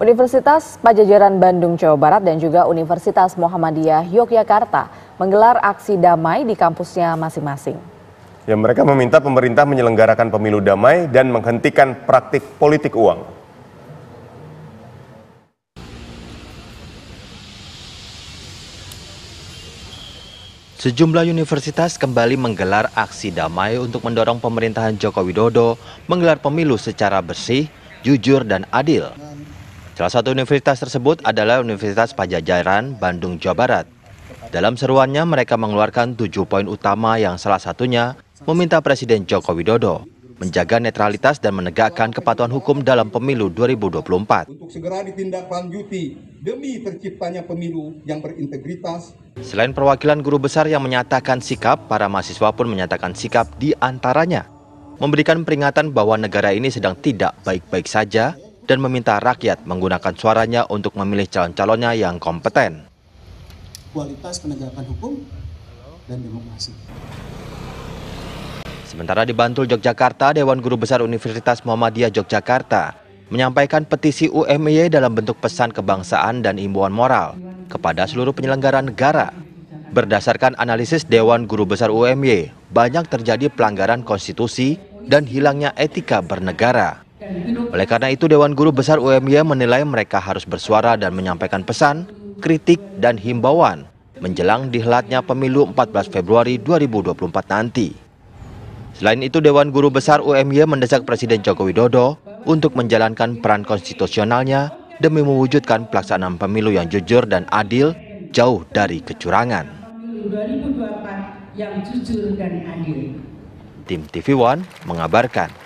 Universitas Pajajaran Bandung Jawa Barat dan juga Universitas Muhammadiyah Yogyakarta menggelar aksi damai di kampusnya masing-masing. Ya, mereka meminta pemerintah menyelenggarakan pemilu damai dan menghentikan praktik politik uang. Sejumlah universitas kembali menggelar aksi damai untuk mendorong pemerintahan Joko Widodo menggelar pemilu secara bersih, jujur, dan adil. Salah satu universitas tersebut adalah Universitas Pajajaran, Bandung, Jawa Barat. Dalam seruannya, mereka mengeluarkan tujuh poin utama yang salah satunya meminta Presiden Joko Widodo menjaga netralitas dan menegakkan kepatuhan hukum dalam pemilu 2024. Untuk segera ditindaklanjuti demi terciptanya pemilu yang berintegritas. Selain perwakilan guru besar yang menyatakan sikap, para mahasiswa pun menyatakan sikap di antaranya. Memberikan peringatan bahwa negara ini sedang tidak baik-baik saja dan meminta rakyat menggunakan suaranya untuk memilih calon-calonnya yang kompeten. Kualitas penegakan hukum dan demokrasi. Sementara di Bantul, Yogyakarta, Dewan Guru Besar Universitas Muhammadiyah Yogyakarta menyampaikan petisi UMY dalam bentuk pesan kebangsaan dan imbauan moral kepada seluruh penyelenggara negara. Berdasarkan analisis Dewan Guru Besar UMY, banyak terjadi pelanggaran konstitusi dan hilangnya etika bernegara. Oleh karena itu, Dewan Guru Besar UMY menilai mereka harus bersuara dan menyampaikan pesan, kritik, dan himbauan menjelang dihelatnya pemilu 14 Februari 2024 nanti. Selain itu, Dewan Guru Besar UMY mendesak Presiden Joko Widodo untuk menjalankan peran konstitusionalnya demi mewujudkan pelaksanaan pemilu yang jujur dan adil, jauh dari kecurangan. Tim TV One mengabarkan.